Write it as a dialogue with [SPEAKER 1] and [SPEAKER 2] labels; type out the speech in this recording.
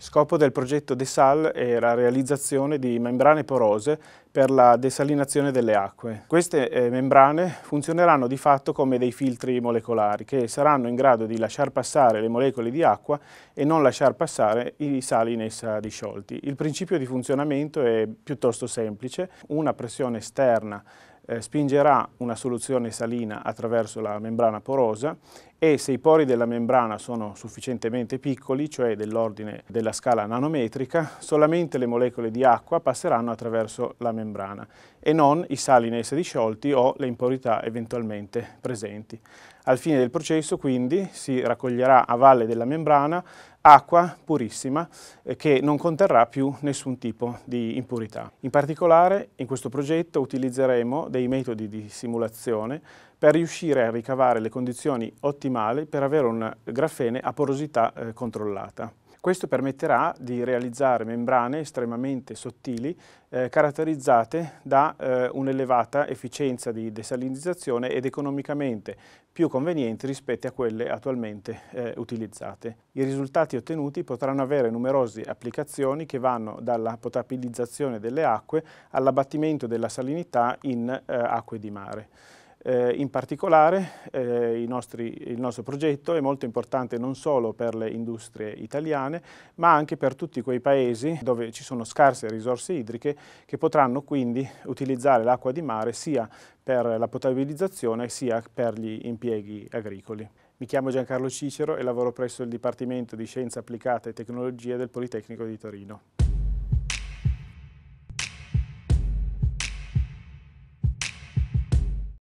[SPEAKER 1] Scopo del progetto DESAL è la realizzazione di membrane porose per la desalinazione delle acque. Queste eh, membrane funzioneranno di fatto come dei filtri molecolari che saranno in grado di lasciar passare le molecole di acqua e non lasciar passare i sali in essa disciolti. Il principio di funzionamento è piuttosto semplice, una pressione esterna eh, spingerà una soluzione salina attraverso la membrana porosa e se i pori della membrana sono sufficientemente piccoli, cioè dell'ordine della scala nanometrica, solamente le molecole di acqua passeranno attraverso la membrana e non i sali in essa disciolti o le impurità eventualmente presenti. Al fine del processo quindi si raccoglierà a valle della membrana acqua purissima eh, che non conterrà più nessun tipo di impurità. In particolare in questo progetto utilizzeremo dei metodi di simulazione per riuscire a ricavare le condizioni ottimali per avere un grafene a porosità eh, controllata. Questo permetterà di realizzare membrane estremamente sottili eh, caratterizzate da eh, un'elevata efficienza di desalinizzazione ed economicamente più convenienti rispetto a quelle attualmente eh, utilizzate. I risultati ottenuti potranno avere numerose applicazioni che vanno dalla potabilizzazione delle acque all'abbattimento della salinità in eh, acque di mare. Eh, in particolare eh, nostri, il nostro progetto è molto importante non solo per le industrie italiane ma anche per tutti quei paesi dove ci sono scarse risorse idriche che potranno quindi utilizzare l'acqua di mare sia per la potabilizzazione sia per gli impieghi agricoli. Mi chiamo Giancarlo Cicero e lavoro presso il Dipartimento di Scienze Applicate e Tecnologie del Politecnico di Torino.